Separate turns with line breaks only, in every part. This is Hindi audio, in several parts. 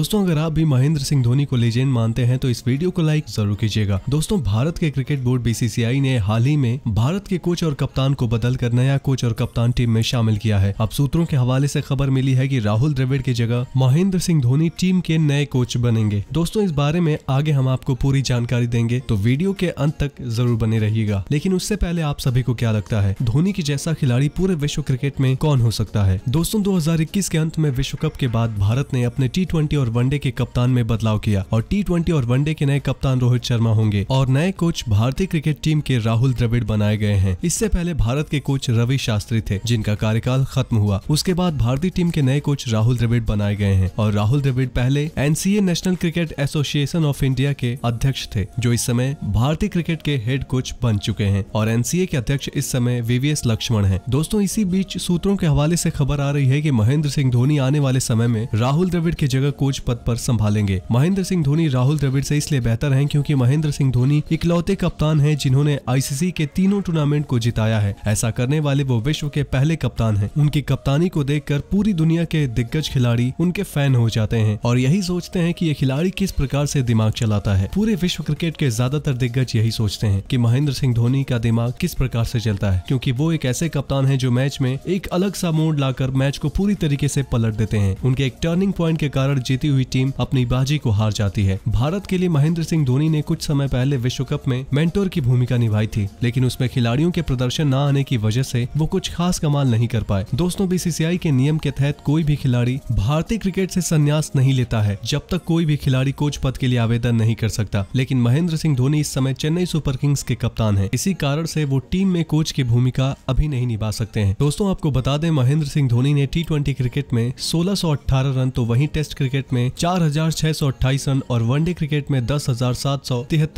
दोस्तों अगर आप भी महेंद्र सिंह धोनी को लेजेंड मानते हैं तो इस वीडियो को लाइक जरूर कीजिएगा दोस्तों भारत के क्रिकेट बोर्ड बीसीसीआई ने हाल ही में भारत के कोच और कप्तान को बदलकर नया कोच और कप्तान टीम में शामिल किया है अब सूत्रों के हवाले से खबर मिली है कि राहुल द्रविड़ की जगह महेंद्र सिंह धोनी टीम के नए कोच बनेंगे दोस्तों इस बारे में आगे हम आपको पूरी जानकारी देंगे तो वीडियो के अंत तक जरूर बने रहिएगा लेकिन उससे पहले आप सभी को क्या लगता है धोनी की जैसा खिलाड़ी पूरे विश्व क्रिकेट में कौन हो सकता है दोस्तों 2021 के अंत में विश्व कप के बाद भारत ने अपने टी और और वनडे के कप्तान में बदलाव किया और टी और वनडे के नए कप्तान रोहित शर्मा होंगे और नए कोच भारतीय क्रिकेट टीम के राहुल द्रविड़ बनाए गए हैं इससे पहले भारत के कोच रवि शास्त्री थे जिनका कार्यकाल खत्म हुआ उसके बाद भारतीय टीम के नए कोच राहुल द्रविड़ बनाए गए हैं और राहुल द्रविड़ पहले NCA national cricket association of India के अध्यक्ष थे जो इस समय भारतीय क्रिकेट के हेड कोच बन चुके हैं और एनसीए के अध्यक्ष इस समय वीवीएस लक्ष्मण है दोस्तों इसी बीच सूत्रों के हवाले से खबर आ रही है की महेंद्र सिंह धोनी आने वाले समय में राहुल द्रविड़ की जगह कोच कोच पद पर संभालेंगे महेंद्र सिंह धोनी राहुल द्रविड़ से इसलिए बेहतर हैं क्योंकि महेंद्र सिंह धोनी इकलौते कप्तान हैं जिन्होंने आईसीसी के तीनों टूर्नामेंट को जिताया है ऐसा करने वाले वो विश्व के पहले कप्तान है उनकी कप्तानी को देख पूरी दुनिया के दिग्गज खिलाड़ी उनके फैन हो जाते हैं और यही सोचते हैं की ये खिलाड़ी किस प्रकार ऐसी दिमाग चलाता है पूरे विश्व क्रिकेट के ज्यादातर दिग्गज यही सोचते हैं की महेंद्र सिंह धोनी का दिमाग किस प्रकार ऐसी चलता है क्यूँकी वो एक ऐसे कप्तान है जो मैच में एक अलग सा मोड़ लाकर मैच को पूरी तरीके से पलट देते हैं उनके एक टर्निंग पॉइंट के कारण जीत जीती हुई टीम अपनी बाजी को हार जाती है भारत के लिए महेंद्र सिंह धोनी ने कुछ समय पहले विश्व कप में मेंटोर की भूमिका निभाई थी लेकिन उसमें खिलाड़ियों के प्रदर्शन न आने की वजह से वो कुछ खास कमाल नहीं कर पाए दोस्तों बीसीसीआई के नियम के तहत कोई भी खिलाड़ी भारतीय क्रिकेट से संन्यास नहीं लेता है जब तक कोई भी खिलाड़ी कोच पद के लिए आवेदन नहीं कर सकता लेकिन महेंद्र सिंह धोनी इस समय चेन्नई सुपर किंग्स के कप्तान है इसी कारण से वो टीम में कोच की भूमिका अभी नहीं निभा सकते हैं दोस्तों आपको बता दें महेंद्र सिंह धोनी ने टी क्रिकेट में सोलह रन तो वहीं टेस्ट क्रिकेट क्रिकेट में चार रन और वनडे क्रिकेट में दस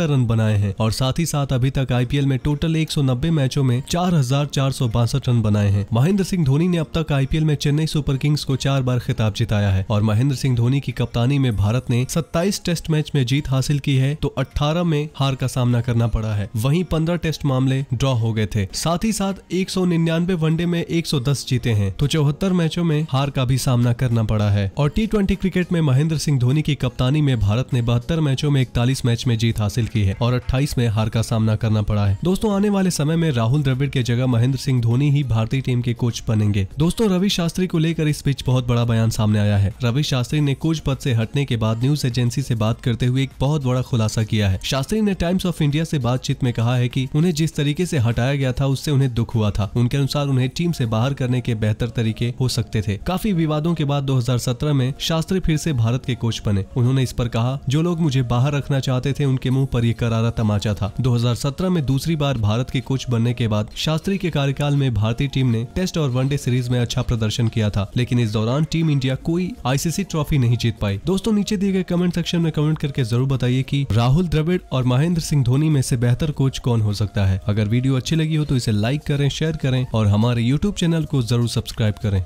रन बनाए हैं और साथ ही साथ अभी तक आईपीएल में टोटल नब्बे मैचों में चार रन बनाए हैं महेंद्र सिंह धोनी ने अब तक आईपीएल में चेन्नई सुपर किंग्स को चार बार खिताब जिताया है और महेंद्र सिंह धोनी की कप्तानी में भारत ने सत्ताईस टेस्ट मैच में जीत हासिल की है तो अठारह में हार का सामना करना पड़ा है वहीं पंद्रह टेस्ट मामले ड्रॉ हो गए थे साथ ही साथ एक वनडे में 110 जीते हैं तो चौहत्तर मैचों में हार का भी सामना करना पड़ा है और टी क्रिकेट में महेंद्र सिंह धोनी की कप्तानी में भारत ने बहत्तर मैचों में इकतालीस मैच में जीत हासिल की है और अट्ठाईस में हार का सामना करना पड़ा है दोस्तों आने वाले समय में राहुल द्रविड़ के जगह महेंद्र सिंह धोनी ही भारतीय टीम के कोच बनेंगे दोस्तों रवि शास्त्री को लेकर इस बीच बहुत बड़ा बयान सामने आया है रवि शास्त्री ने कोच पद से हटने के बाद न्यूज एजेंसी से बात करते हुए एक बहुत बड़ा खुलासा किया है शास्त्री ने टाइम्स ऑफ इंडिया से बातचीत में कहा है कि उन्हें जिस तरीके से हटाया गया था उससे उन्हें दुख हुआ था उनके अनुसार उन्हें टीम से बाहर करने के बेहतर तरीके हो सकते थे काफी विवादों के बाद 2017 में शास्त्री फिर से से भारत के कोच बने उन्होंने इस पर कहा जो लोग मुझे बाहर रखना चाहते थे उनके मुंह पर यह करारा तमाचा था 2017 में दूसरी बार भारत के कोच बनने के बाद शास्त्री के कार्यकाल में भारतीय टीम ने टेस्ट और वनडे सीरीज में अच्छा प्रदर्शन किया था लेकिन इस दौरान टीम इंडिया कोई आईसीसी ट्रॉफी नहीं जीत पाई दोस्तों नीचे दिए गए कमेंट सेक्शन में कमेंट करके जरूर बताइए की राहुल द्रविड़ और महेंद्र सिंह धोनी में से बेहतर कोच कौन हो सकता है अगर वीडियो अच्छी लगी हो तो इसे लाइक करें शेयर करें और हमारे यूट्यूब चैनल को जरूर सब्सक्राइब करें